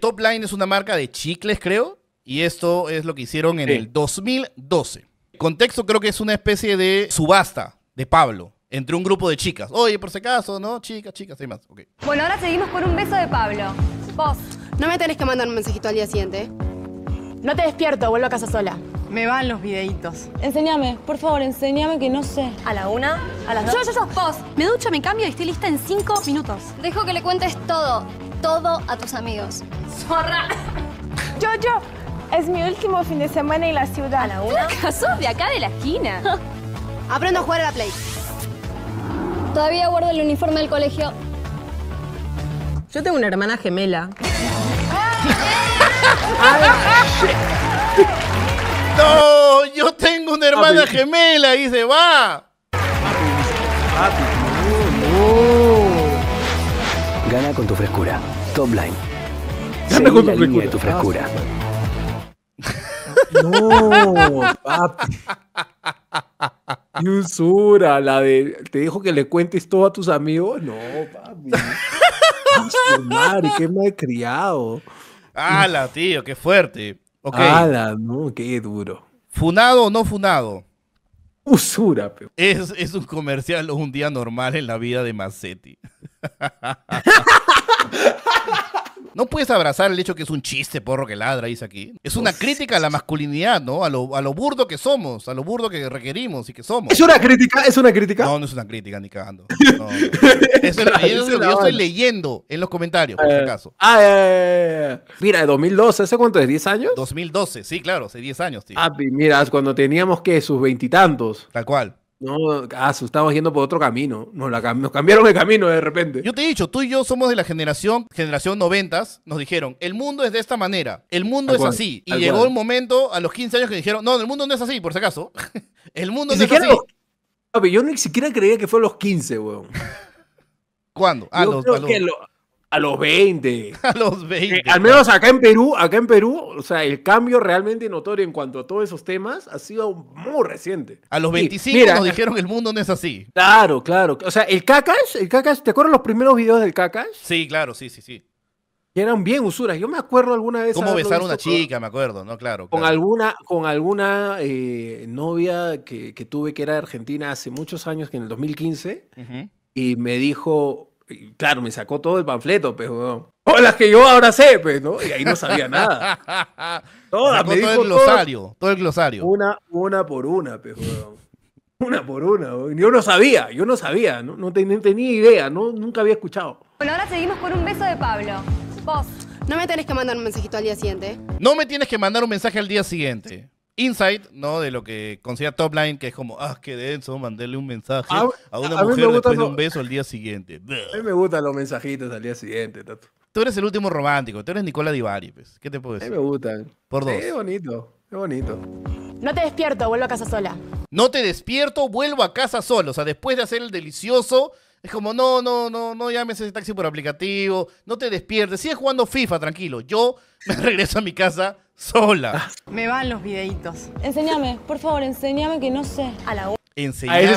Top Line es una marca de chicles, creo, y esto es lo que hicieron en el 2012. Contexto creo que es una especie de subasta de Pablo entre un grupo de chicas. Oye, por si acaso, ¿no? Chicas, chicas, hay más. Bueno, ahora seguimos con un beso de Pablo. Vos. No me tenés que mandar un mensajito al día siguiente. ¿eh? No te despierto, vuelvo a casa sola. Me van los videitos. Enséñame, por favor, enséñame que no sé. A la una, a las dos. Yo, yo, yo. Vos. Me ducho, me cambio y estoy lista en cinco minutos. Dejo que le cuentes todo todo a tus amigos. ¡Zorra! Yo, yo. Es mi último fin de semana en la ciudad. ¿A la una? de acá de la esquina! Aprendo a jugar a la Play. Todavía guardo el uniforme del colegio. Yo tengo una hermana gemela. ¡No! ¡Yo tengo una hermana gemela! Y se va. Gana con tu frescura. Top line. Gana con tu frescura. De No, papi. Qué usura, la de te dijo que le cuentes todo a tus amigos. No, papi. qué mal criado. Ala, tío! ¡Qué fuerte! Okay. no! ¡Qué duro! ¿Funado o no funado? usura. Es, es un comercial un día normal en la vida de Massetti. No puedes abrazar el hecho que es un chiste, porro que ladra, dice aquí. Es una crítica a la masculinidad, ¿no? A lo, burdo que somos, a lo burdo que requerimos y que somos. ¿Es una crítica? ¿Es una crítica? No, no es una crítica, ni cagando. yo estoy leyendo en los comentarios, por eh, si acaso. Ah, eh, mira, 2012, ¿hace cuánto es? ¿10 años? 2012, sí, claro, hace 10 años, tío. Ah, mira, cuando teníamos que sus veintitantos. Tal cual. No, ah, estamos yendo por otro camino. Nos, la, nos cambiaron el camino de repente. Yo te he dicho, tú y yo somos de la generación, generación noventas, nos dijeron, el mundo es de esta manera, el mundo es así. Y llegó el momento a los 15 años que dijeron, no, el mundo no es así, por si acaso. el mundo no es así. yo ni siquiera creía que fue a los 15, weón. ¿Cuándo? a los... A los 20. A los 20. Eh, al menos acá en Perú, acá en Perú, o sea, el cambio realmente notorio en cuanto a todos esos temas ha sido muy reciente. A los 25 nos dijeron el mundo no es así. Claro, claro. O sea, el Kakash, el Cacas, ¿te acuerdas los primeros videos del Kakash? Sí, claro, sí, sí, sí. Que eran bien usuras. Yo me acuerdo alguna vez. ¿Cómo besar a una chica? Me acuerdo, ¿no? Claro. Con alguna, con alguna eh, novia que, tuve que era de Argentina hace muchos años, que en el 2015, y me dijo, claro, me sacó todo el panfleto, pero pues, O las que yo ahora sé, pues, Y ahí no sabía nada. Todas, me todo el glosario, todo el glosario. Una, una por una, pejodón. Pues, una por una. Yo no sabía, yo no sabía, no, tenía idea, no, nunca había escuchado. Bueno, ahora seguimos con un beso de Pablo. Vos. No me tenés que mandar un mensajito al día siguiente. No me tienes que mandar un mensaje al día siguiente insight, ¿no? De lo que considera top line, que es como, ah, qué denso, mandarle un mensaje a, una mujer después de un beso al día siguiente. A mí me gustan los mensajitos al día siguiente, tato. Tú eres el último romántico, tú eres Nicola Divari, pues. ¿Qué te puedo decir? A mí me gustan. Por dos. Qué bonito, qué bonito. No te despierto, vuelvo a casa sola. No te despierto, vuelvo a casa solo. O sea, después de hacer el delicioso, es como, no, no, no, no llames ese taxi por aplicativo, no te despiertes, sigue jugando FIFA, tranquilo. Yo me regreso a mi casa sola. Me van los videitos. Enséñame, por favor, enséñame que no sé. A la Enseñame, ah, ese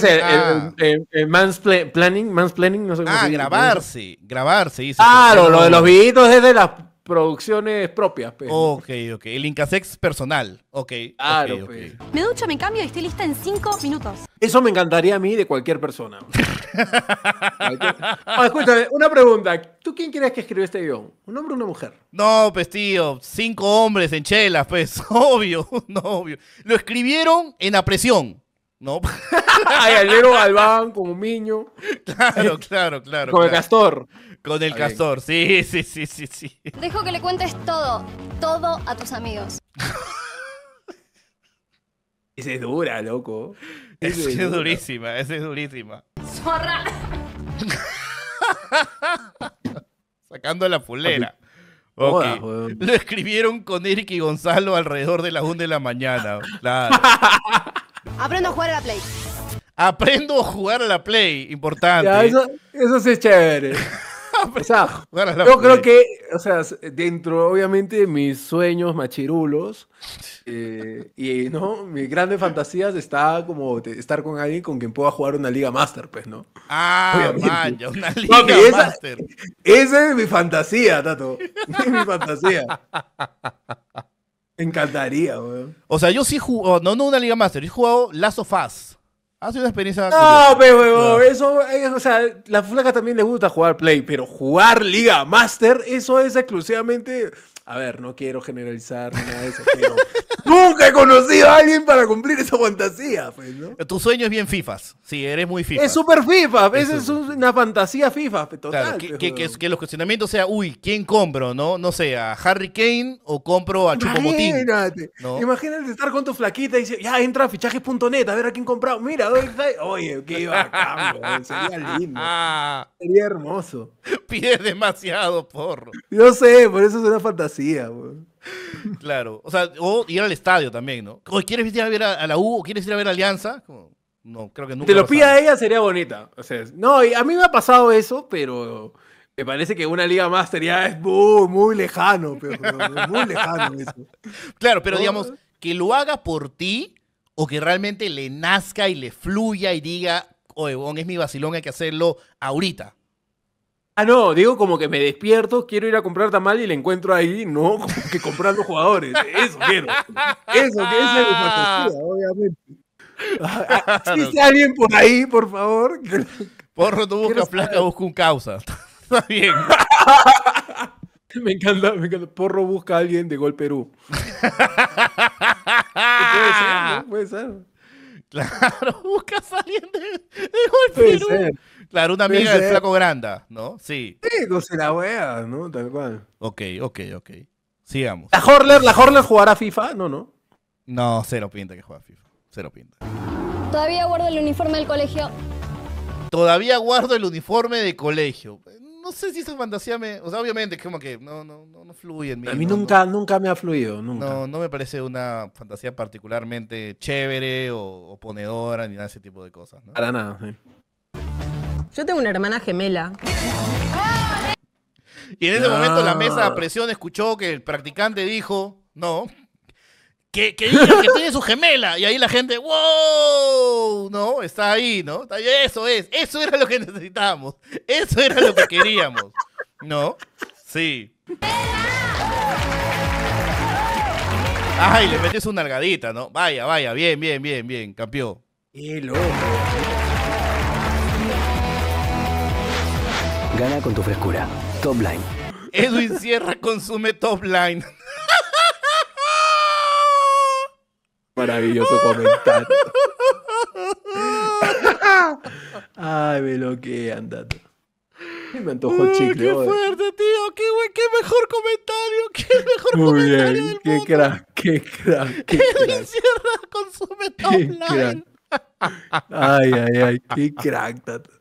es el, planning, no sé Ah, grabarse, grabarse. Dice, claro, lo de los videitos es de las producciones propias. Pues. Ok, ok. El Incasex personal. Ok. Claro, okay, pues. Me ducho, me cambio y estoy lista en cinco minutos. Eso me encantaría a mí de cualquier persona. Ah, escúchame, una pregunta. ¿Tú quién crees que escribió este guión? ¿Un hombre o una mujer? No, pues tío, cinco hombres en chela, pues, obvio, no, obvio. Lo escribieron en apresión, ¿no? Ay, Alero Galván como Miño. Claro, claro, claro. Con el castor. Con el castor, sí, sí, sí, sí, sí. Dejo que le cuentes todo, todo a tus amigos. Esa es dura, loco. Esa es, durísima, esa es durísima. Zorra. Sacando la fulera. Lo escribieron con Eric y Gonzalo alrededor de las 1 de la mañana. Claro. Aprendo a jugar a la Play. Aprendo a jugar a la Play, importante. eso, eso sí es chévere. yo creo que, o sea, dentro obviamente de mis sueños machirulos eh, y no, mis grandes fantasías está como estar con alguien con quien pueda jugar una Liga Master, pues, ¿no? Ah, una Liga Master. Esa, es mi fantasía, Tato. es mi fantasía. encantaría, O sea, yo sí jugué, no, no una Liga Master, he jugado Last of ha sido una experiencia. No, pero eso. Eh, o sea, la flaca también le gusta jugar Play, pero jugar Liga Master, eso es exclusivamente. A ver, no quiero generalizar nada de eso, pero nunca he conocido a alguien para cumplir esa fantasía, pues, ¿no? Tu sueño es bien FIFAs. Sí, eres muy FIFA. Es súper FIFA, es, Es una fantasía FIFA, total. que, los cuestionamientos sean uy, ¿quién compro? No, no sé, a Harry Kane o compro a Chupomotín. Imagínate, imagínate estar con tu flaquita y decir, ya entra a fichajes.net, a ver a quién comprado. Mira, Oye, Oye, qué bacán, Sería lindo. Sería hermoso. Pide demasiado, porro. Yo sé, por eso es una fantasía, Claro. O sea, o ir al estadio también, ¿no? O quieres ir a ver a, la U, o quieres ir a ver a Alianza. no, creo que nunca. Te lo, pide a ella, sería bonita. no, a mí me ha pasado eso, pero. Me parece que una liga más sería muy, lejano, muy lejano eso. Claro, pero digamos, que lo haga por ti o que realmente le nazca y le fluya y diga, oye, bon, es mi vacilón, hay que hacerlo ahorita. Ah, no, digo como que me despierto, quiero ir a comprar tamal y le encuentro ahí, no, que comprar los jugadores. Eso quiero. Eso, que es la obviamente. Ah, ah, si sale alguien por ahí, por favor. Porro, tú buscas plata, busca un causa. Está bien. Me encanta, me encanta. Porro busca a alguien de Gol Perú. Puede ser, ah. ¿no? Puede ser. Claro, busca salir de, de Claro, una amiga del Flaco Granda, ¿no? Sí. Sí, no se la wea, ¿no? Tal cual. Ok, ok, ok. Sigamos. ¿La Horler, la Horler jugará FIFA? No, no. No, cero pinta que juega FIFA. Cero pinta. Todavía guardo el uniforme del colegio. Todavía guardo el uniforme de colegio no sé si esa fantasía me. O sea, obviamente, como que no, no, no, fluye en mí. A mí nunca, nunca me ha fluido, nunca. No, me parece una fantasía particularmente chévere o, ponedora ni nada de ese tipo de cosas. Para nada, sí. Yo tengo una hermana gemela. Y en ese momento la mesa a ah. presión escuchó que el practicante dijo: No que, que que tiene su gemela. Y ahí la gente, wow, ¿no? Está ahí, ¿no? eso es, eso era lo que necesitábamos, eso era lo que queríamos, ¿no? Sí. Ay, le metes una nalgadita, ¿no? Vaya, vaya, bien, bien, bien, bien, campeón. El Gana con tu frescura. Top line. Edwin Sierra consume top line. Maravilloso comentario. Ay, me que Tato. Me antojó el chicle. ¡Qué fuerte, tío! ¡Qué, qué mejor comentario! ¡Qué mejor comentario del qué mundo! Crack, ¡Qué crack! ¡Qué crack! ¡Edwin Sierra consume su line! ay, ay! ¡Qué crack, Tato!